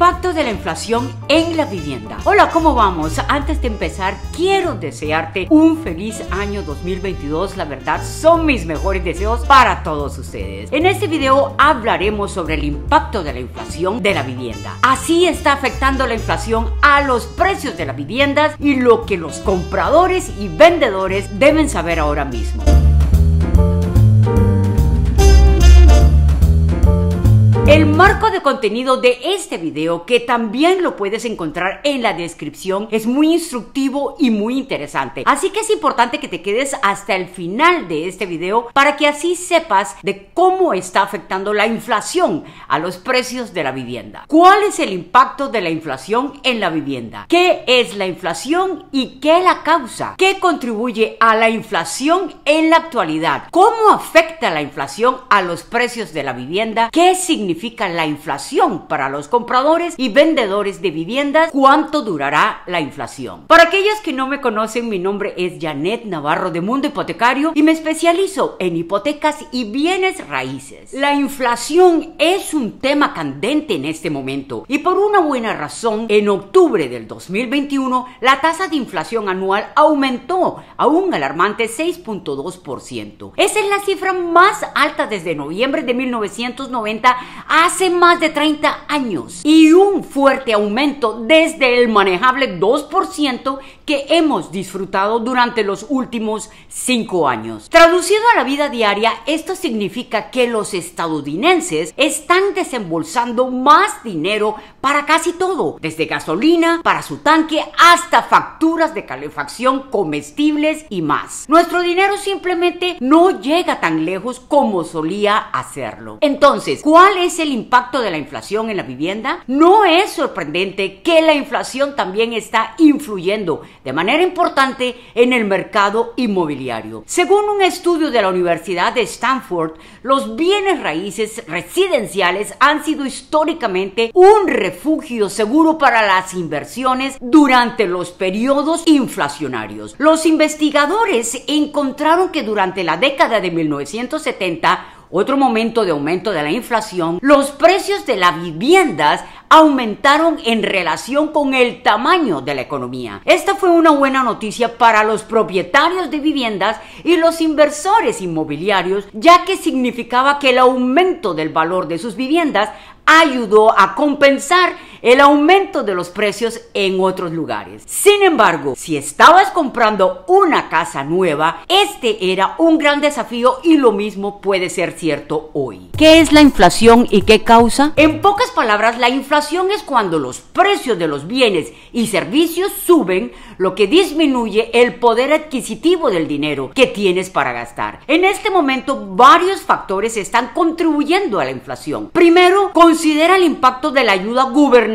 Impacto de la inflación en la vivienda. Hola, ¿cómo vamos? Antes de empezar, quiero desearte un feliz año 2022. La verdad, son mis mejores deseos para todos ustedes. En este video hablaremos sobre el impacto de la inflación de la vivienda. Así está afectando la inflación a los precios de las viviendas y lo que los compradores y vendedores deben saber ahora mismo. El marco de contenido de este video, que también lo puedes encontrar en la descripción, es muy instructivo y muy interesante. Así que es importante que te quedes hasta el final de este video para que así sepas de cómo está afectando la inflación a los precios de la vivienda. ¿Cuál es el impacto de la inflación en la vivienda? ¿Qué es la inflación y qué la causa? ¿Qué contribuye a la inflación en la actualidad? ¿Cómo afecta la inflación a los precios de la vivienda? ¿Qué significa significa la inflación para los compradores y vendedores de viviendas, cuánto durará la inflación. Para aquellos que no me conocen, mi nombre es Janet Navarro de Mundo Hipotecario y me especializo en hipotecas y bienes raíces. La inflación es un tema candente en este momento y por una buena razón, en octubre del 2021, la tasa de inflación anual aumentó a un alarmante 6.2%. Esa es la cifra más alta desde noviembre de 1990 hace más de 30 años y un fuerte aumento desde el manejable 2% que hemos disfrutado durante los últimos 5 años. Traducido a la vida diaria, esto significa que los estadounidenses están desembolsando más dinero para casi todo, desde gasolina para su tanque hasta facturas de calefacción, comestibles y más. Nuestro dinero simplemente no llega tan lejos como solía hacerlo. Entonces, ¿cuál es el impacto de la inflación en la vivienda, no es sorprendente que la inflación también está influyendo de manera importante en el mercado inmobiliario. Según un estudio de la Universidad de Stanford, los bienes raíces residenciales han sido históricamente un refugio seguro para las inversiones durante los periodos inflacionarios. Los investigadores encontraron que durante la década de 1970, otro momento de aumento de la inflación, los precios de las viviendas aumentaron en relación con el tamaño de la economía. Esta fue una buena noticia para los propietarios de viviendas y los inversores inmobiliarios, ya que significaba que el aumento del valor de sus viviendas ayudó a compensar el aumento de los precios en otros lugares. Sin embargo, si estabas comprando una casa nueva, este era un gran desafío y lo mismo puede ser cierto hoy. ¿Qué es la inflación y qué causa? En pocas palabras, la inflación es cuando los precios de los bienes y servicios suben, lo que disminuye el poder adquisitivo del dinero que tienes para gastar. En este momento, varios factores están contribuyendo a la inflación. Primero, considera el impacto de la ayuda gubernamental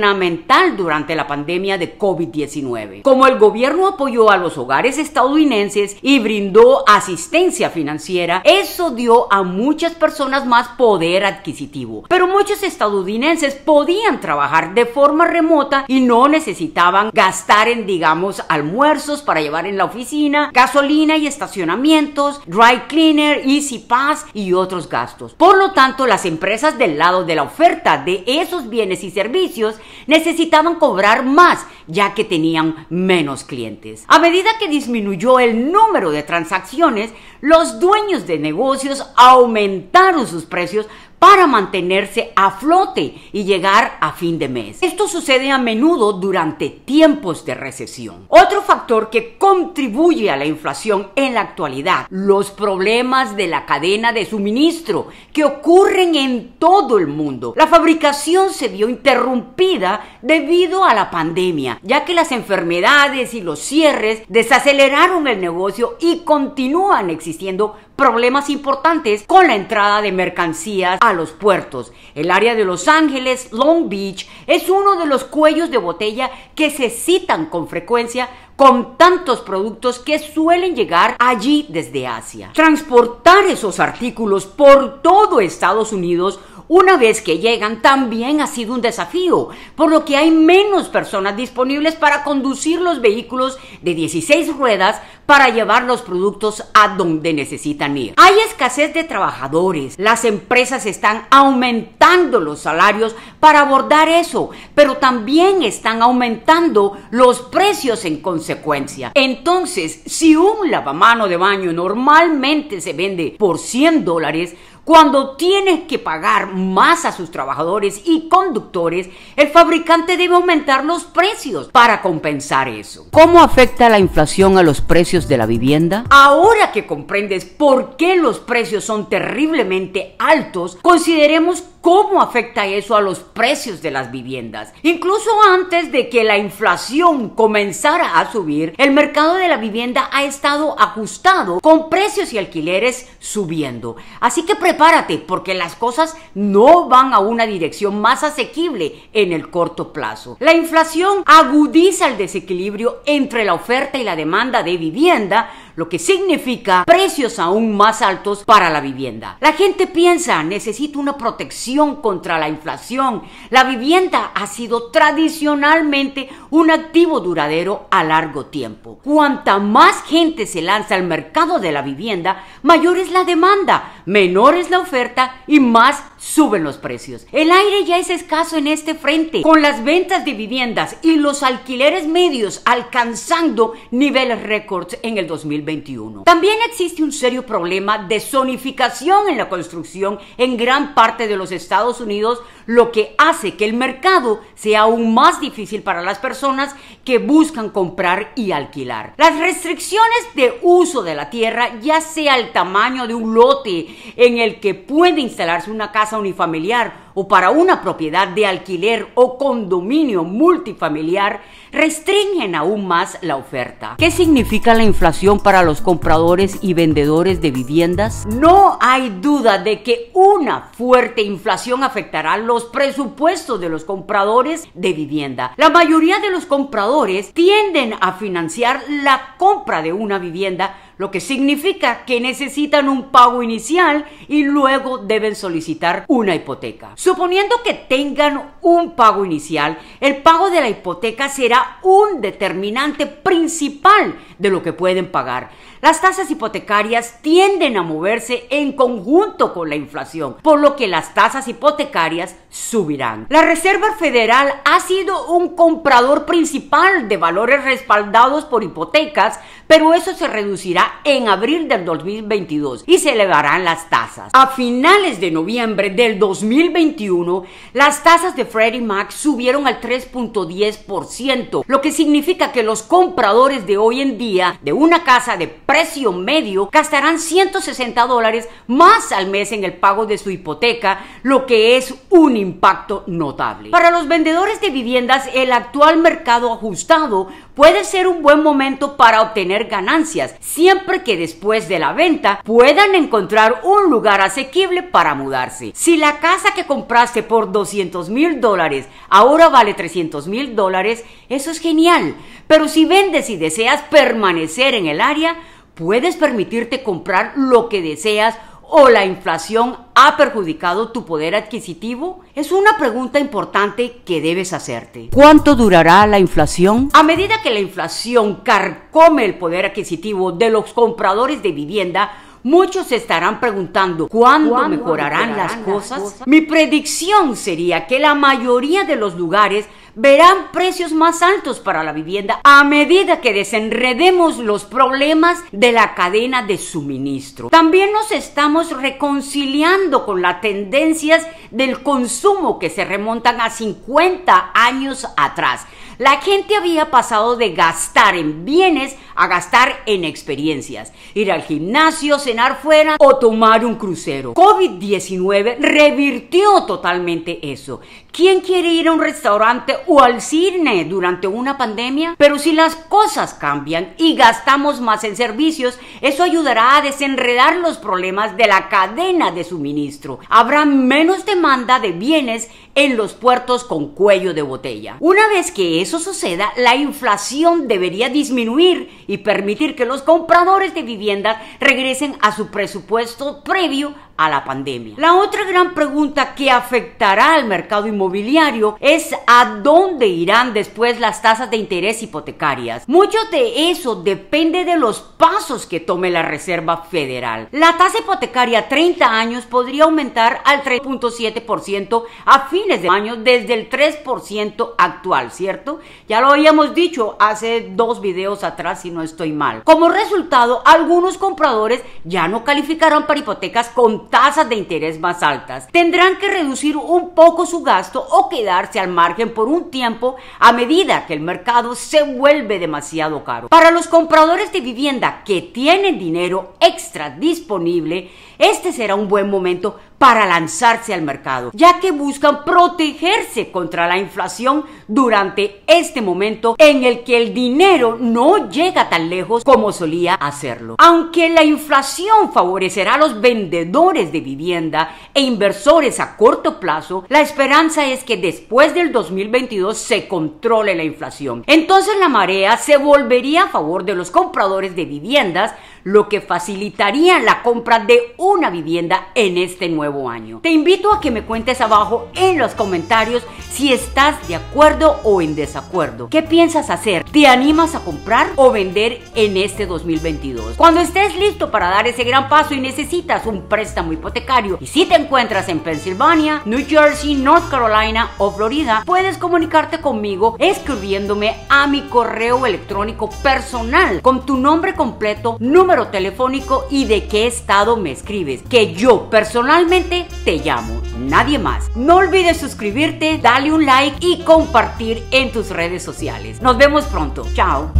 durante la pandemia de COVID-19. Como el gobierno apoyó a los hogares estadounidenses y brindó asistencia financiera, eso dio a muchas personas más poder adquisitivo. Pero muchos estadounidenses podían trabajar de forma remota y no necesitaban gastar en, digamos, almuerzos para llevar en la oficina, gasolina y estacionamientos, dry cleaner, easy pass y otros gastos. Por lo tanto, las empresas del lado de la oferta de esos bienes y servicios necesitaban cobrar más ya que tenían menos clientes. A medida que disminuyó el número de transacciones, los dueños de negocios aumentaron sus precios para mantenerse a flote y llegar a fin de mes. Esto sucede a menudo durante tiempos de recesión. Otro factor que contribuye a la inflación en la actualidad, los problemas de la cadena de suministro que ocurren en todo el mundo. La fabricación se vio interrumpida debido a la pandemia, ya que las enfermedades y los cierres desaceleraron el negocio y continúan existiendo problemas importantes con la entrada de mercancías a los puertos. El área de Los Ángeles, Long Beach, es uno de los cuellos de botella que se citan con frecuencia con tantos productos que suelen llegar allí desde Asia. Transportar esos artículos por todo Estados Unidos una vez que llegan también ha sido un desafío, por lo que hay menos personas disponibles para conducir los vehículos de 16 ruedas para llevar los productos a donde necesitan ir. Hay escasez de trabajadores, las empresas están aumentando los salarios para abordar eso, pero también están aumentando los precios en consumo entonces, si un lavamano de baño normalmente se vende por 100 dólares, cuando tienes que pagar más a sus trabajadores y conductores, el fabricante debe aumentar los precios para compensar eso. ¿Cómo afecta la inflación a los precios de la vivienda? Ahora que comprendes por qué los precios son terriblemente altos, consideremos cómo afecta eso a los precios de las viviendas. Incluso antes de que la inflación comenzara a subir, el mercado de la vivienda ha estado ajustado con precios y alquileres subiendo. Así que prepárate porque las cosas no van a una dirección más asequible en el corto plazo. La inflación agudiza el desequilibrio entre la oferta y la demanda de vivienda lo que significa precios aún más altos para la vivienda. La gente piensa, necesita una protección contra la inflación. La vivienda ha sido tradicionalmente un activo duradero a largo tiempo. Cuanta más gente se lanza al mercado de la vivienda, mayor es la demanda, menor es la oferta y más suben los precios. El aire ya es escaso en este frente, con las ventas de viviendas y los alquileres medios alcanzando niveles récords en el 2021. También existe un serio problema de zonificación en la construcción en gran parte de los Estados Unidos, lo que hace que el mercado sea aún más difícil para las personas que buscan comprar y alquilar. Las restricciones de uso de la tierra, ya sea el tamaño de un lote en el que puede instalarse una casa unifamiliar o para una propiedad de alquiler o condominio multifamiliar restringen aún más la oferta. ¿Qué significa la inflación para los compradores y vendedores de viviendas? No hay duda de que una fuerte inflación afectará los presupuestos de los compradores de vivienda. La mayoría de los compradores tienden a financiar la compra de una vivienda lo que significa que necesitan un pago inicial y luego deben solicitar una hipoteca. Suponiendo que tengan un pago inicial, el pago de la hipoteca será un determinante principal de lo que pueden pagar. Las tasas hipotecarias tienden a moverse en conjunto con la inflación, por lo que las tasas hipotecarias subirán. La Reserva Federal ha sido un comprador principal de valores respaldados por hipotecas pero eso se reducirá en abril del 2022 y se elevarán las tasas. A finales de noviembre del 2021, las tasas de Freddie Mac subieron al 3.10%, lo que significa que los compradores de hoy en día de una casa de precio medio gastarán 160 dólares más al mes en el pago de su hipoteca, lo que es un impacto notable. Para los vendedores de viviendas, el actual mercado ajustado puede ser un buen momento para obtener ganancias, siempre que después de la venta puedan encontrar un lugar asequible para mudarse. Si la casa que compraste por 200 mil dólares ahora vale 300 mil dólares, eso es genial. Pero si vendes y deseas permanecer en el área, puedes permitirte comprar lo que deseas o la inflación ha perjudicado tu poder adquisitivo? Es una pregunta importante que debes hacerte. ¿Cuánto durará la inflación? A medida que la inflación carcome el poder adquisitivo de los compradores de vivienda, Muchos se estarán preguntando cuándo, mejorarán, las cosas. Mi predicción sería que la mayoría de los lugares verán precios más altos para la vivienda a medida que desenredemos los problemas de la cadena de suministro. También nos estamos reconciliando con las tendencias del consumo que se remontan a 50 años atrás. La gente había pasado de gastar en bienes a gastar en experiencias, ir al gimnasio, cenar fuera o tomar un crucero. COVID-19 revirtió totalmente eso. ¿Quién quiere ir a un restaurante o al cine durante una pandemia? Pero si las cosas cambian y gastamos más en servicios, eso ayudará a desenredar los problemas de la cadena de suministro. Habrá menos demanda de bienes en los puertos con cuello de botella. Una vez que eso suceda, la inflación debería disminuir y permitir que los compradores de viviendas regresen a su presupuesto previo a la pandemia. La otra gran pregunta que afectará al mercado inmobiliario es a dónde irán después las tasas de interés hipotecarias. Mucho de eso depende de los pasos que tome la Reserva Federal. La tasa hipotecaria a 30 años podría aumentar al 3.7% a fines de año desde el 3% actual, ¿cierto? Ya lo habíamos dicho hace dos videos atrás si no estoy mal. Como resultado, algunos compradores ya no calificarán para hipotecas con tasas de interés más altas tendrán que reducir un poco su gasto o quedarse al margen por un tiempo a medida que el mercado se vuelve demasiado caro. Para los compradores de vivienda que tienen dinero extra disponible, este será un buen momento para lanzarse al mercado, ya que buscan protegerse contra la inflación durante este momento en el que el dinero no llega tan lejos como solía hacerlo. Aunque la inflación favorecerá a los vendedores de vivienda e inversores a corto plazo, la esperanza es que después del 2022 se controle la inflación. Entonces la marea se volvería a favor de los compradores de viviendas lo que facilitaría la compra de una vivienda en este nuevo año. Te invito a que me cuentes abajo en los comentarios si estás de acuerdo o en desacuerdo. ¿Qué piensas hacer? ¿Te animas a comprar o vender en este 2022? Cuando estés listo para dar ese gran paso y necesitas un préstamo hipotecario y si te encuentras en Pensilvania, New Jersey, North Carolina o Florida, puedes comunicarte conmigo escribiéndome a mi correo electrónico personal con tu nombre completo, número telefónico y de qué estado me escribes, que yo personalmente te llamo, nadie más. No olvides suscribirte, darle un like y compartir en tus redes sociales. Nos vemos pronto, chao.